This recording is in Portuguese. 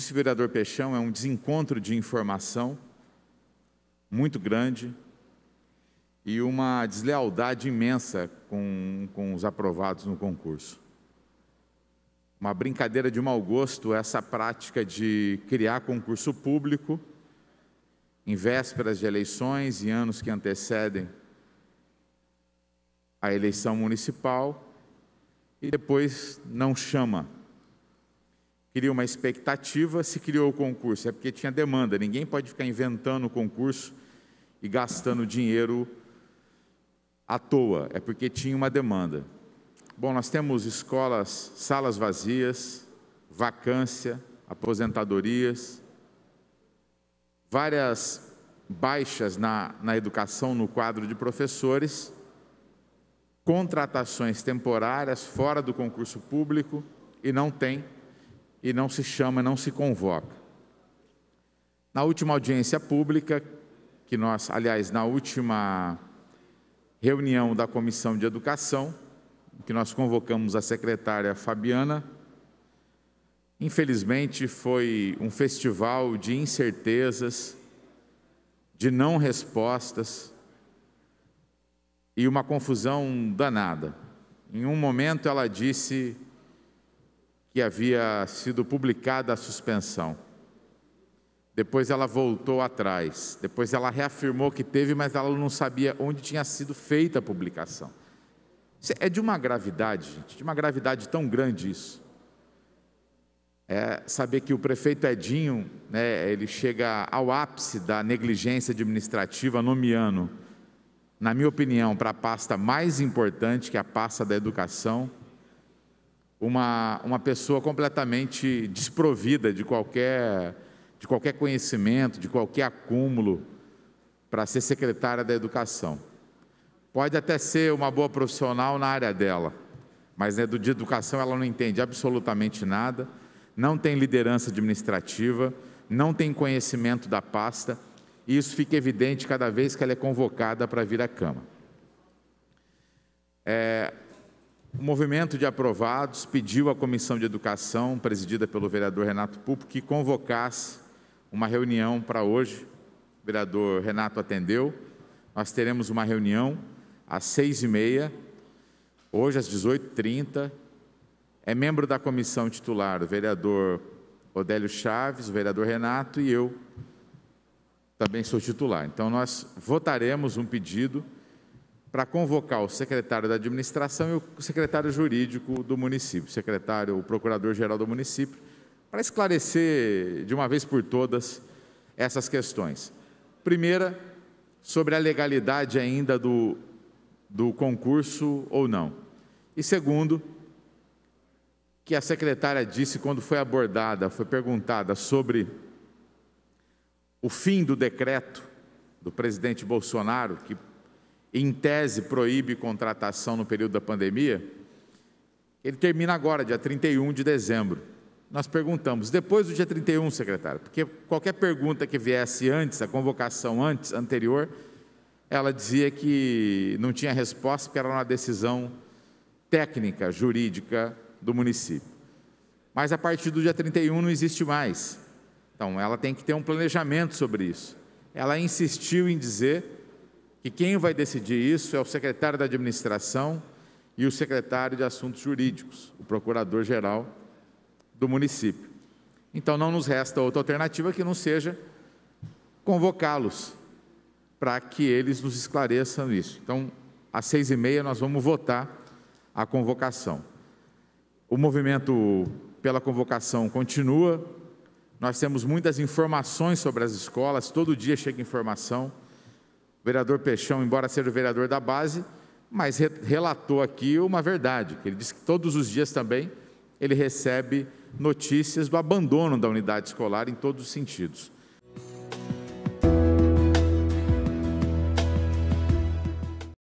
disse o vereador Peixão, é um desencontro de informação muito grande e uma deslealdade imensa com, com os aprovados no concurso. Uma brincadeira de mau gosto essa prática de criar concurso público em vésperas de eleições e anos que antecedem a eleição municipal e depois não chama cria uma expectativa, se criou o concurso. É porque tinha demanda, ninguém pode ficar inventando o concurso e gastando dinheiro à toa, é porque tinha uma demanda. Bom, nós temos escolas, salas vazias, vacância, aposentadorias, várias baixas na, na educação no quadro de professores, contratações temporárias fora do concurso público e não tem e não se chama, não se convoca. Na última audiência pública, que nós, aliás, na última reunião da Comissão de Educação, que nós convocamos a secretária Fabiana, infelizmente foi um festival de incertezas, de não respostas e uma confusão danada. Em um momento ela disse que havia sido publicada a suspensão. Depois ela voltou atrás, depois ela reafirmou que teve, mas ela não sabia onde tinha sido feita a publicação. é de uma gravidade, gente, de uma gravidade tão grande isso. É saber que o prefeito Edinho, né, ele chega ao ápice da negligência administrativa nomeando, na minha opinião, para a pasta mais importante, que é a pasta da educação, uma, uma pessoa completamente desprovida de qualquer, de qualquer conhecimento, de qualquer acúmulo para ser secretária da educação. Pode até ser uma boa profissional na área dela, mas né, de educação ela não entende absolutamente nada, não tem liderança administrativa, não tem conhecimento da pasta, e isso fica evidente cada vez que ela é convocada para vir à Câmara. É, o movimento de aprovados pediu à Comissão de Educação, presidida pelo vereador Renato Pupo, que convocasse uma reunião para hoje. O vereador Renato atendeu. Nós teremos uma reunião às seis e meia, hoje às 18h30. É membro da comissão titular o vereador Odélio Chaves, o vereador Renato e eu também sou titular. Então, nós votaremos um pedido para convocar o secretário da administração e o secretário jurídico do município, secretário, o procurador-geral do município, para esclarecer de uma vez por todas essas questões. Primeira, sobre a legalidade ainda do, do concurso ou não. E segundo, que a secretária disse quando foi abordada, foi perguntada sobre o fim do decreto do presidente Bolsonaro, que em tese, proíbe contratação no período da pandemia, ele termina agora, dia 31 de dezembro. Nós perguntamos, depois do dia 31, secretário, porque qualquer pergunta que viesse antes, a convocação antes, anterior, ela dizia que não tinha resposta, porque era uma decisão técnica, jurídica do município. Mas a partir do dia 31 não existe mais. Então, ela tem que ter um planejamento sobre isso. Ela insistiu em dizer que quem vai decidir isso é o secretário da administração e o secretário de assuntos jurídicos, o procurador-geral do município. Então não nos resta outra alternativa que não seja convocá-los para que eles nos esclareçam isso. Então, às seis e meia nós vamos votar a convocação. O movimento pela convocação continua. Nós temos muitas informações sobre as escolas, todo dia chega informação. O vereador Peixão, embora seja o vereador da base, mas re relatou aqui uma verdade, que ele disse que todos os dias também ele recebe notícias do abandono da unidade escolar em todos os sentidos.